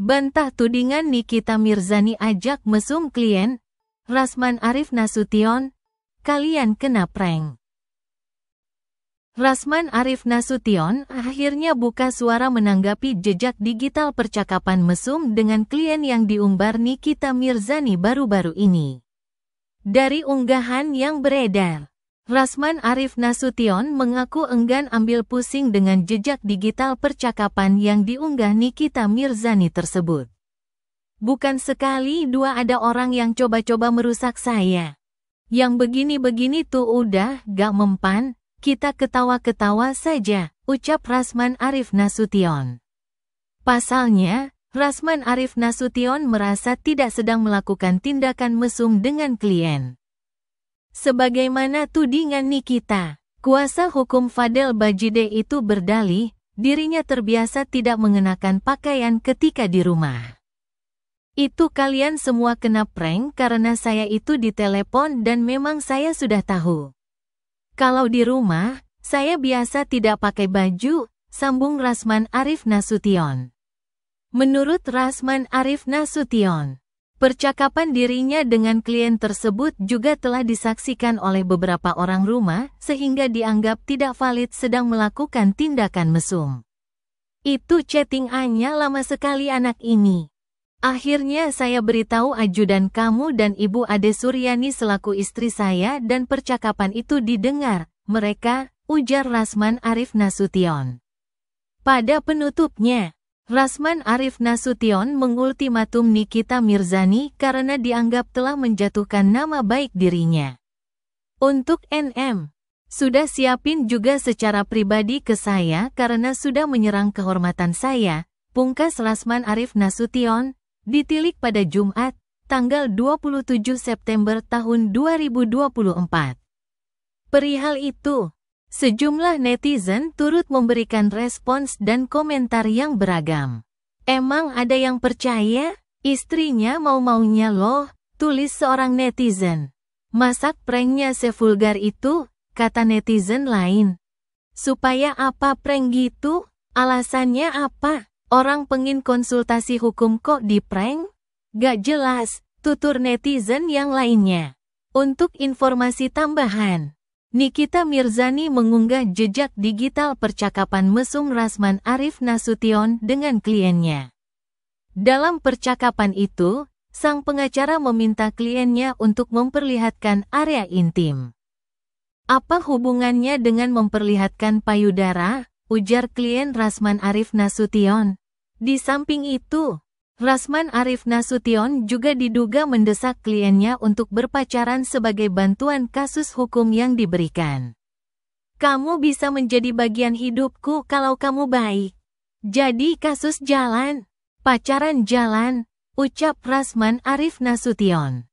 Bantah tudingan Nikita Mirzani ajak mesum klien, Rasman Arif Nasution, kalian kena prank. Rasman Arif Nasution akhirnya buka suara menanggapi jejak digital percakapan mesum dengan klien yang diumbar Nikita Mirzani baru-baru ini. Dari unggahan yang beredar, Rasman Arif Nasution mengaku enggan ambil pusing dengan jejak digital percakapan yang diunggah Nikita Mirzani tersebut. Bukan sekali dua ada orang yang coba-coba merusak saya. Yang begini-begini tuh udah gak mempan, kita ketawa-ketawa saja, ucap Rasman Arif Nasution. Pasalnya, Rasman Arif Nasution merasa tidak sedang melakukan tindakan mesum dengan klien. Sebagaimana tudingan Nikita, kuasa hukum Fadel Bajide itu berdalih, dirinya terbiasa tidak mengenakan pakaian ketika di rumah. Itu kalian semua kena prank karena saya itu ditelepon dan memang saya sudah tahu. Kalau di rumah, saya biasa tidak pakai baju, sambung Rasman Arif Nasution. Menurut Rasman Arif Nasution, Percakapan dirinya dengan klien tersebut juga telah disaksikan oleh beberapa orang rumah, sehingga dianggap tidak valid sedang melakukan tindakan mesum. Itu chatting Anya lama sekali anak ini. Akhirnya saya beritahu ajudan kamu dan Ibu Ade Suryani selaku istri saya dan percakapan itu didengar, mereka, ujar Rasman Arif Nasution. Pada penutupnya, Rasman Arif Nasution mengultimatum Nikita Mirzani karena dianggap telah menjatuhkan nama baik dirinya. Untuk NM, sudah siapin juga secara pribadi ke saya karena sudah menyerang kehormatan saya, pungkas Rasman Arif Nasution, ditilik pada Jumat, tanggal 27 September tahun 2024. Perihal itu, Sejumlah netizen turut memberikan respons dan komentar yang beragam. Emang ada yang percaya? Istrinya mau-maunya loh, tulis seorang netizen. Masak pranknya sevulgar itu, kata netizen lain. Supaya apa prank gitu? Alasannya apa? Orang pengin konsultasi hukum kok di prank? Gak jelas, tutur netizen yang lainnya. Untuk informasi tambahan. Nikita Mirzani mengunggah jejak digital percakapan mesum Rasman Arif Nasution dengan kliennya. Dalam percakapan itu, sang pengacara meminta kliennya untuk memperlihatkan area intim. Apa hubungannya dengan memperlihatkan payudara? Ujar klien Rasman Arif Nasution. Di samping itu, Rasman Arif Nasution juga diduga mendesak kliennya untuk berpacaran sebagai bantuan kasus hukum yang diberikan. Kamu bisa menjadi bagian hidupku kalau kamu baik. Jadi kasus jalan, pacaran jalan, ucap Rasman Arif Nasution.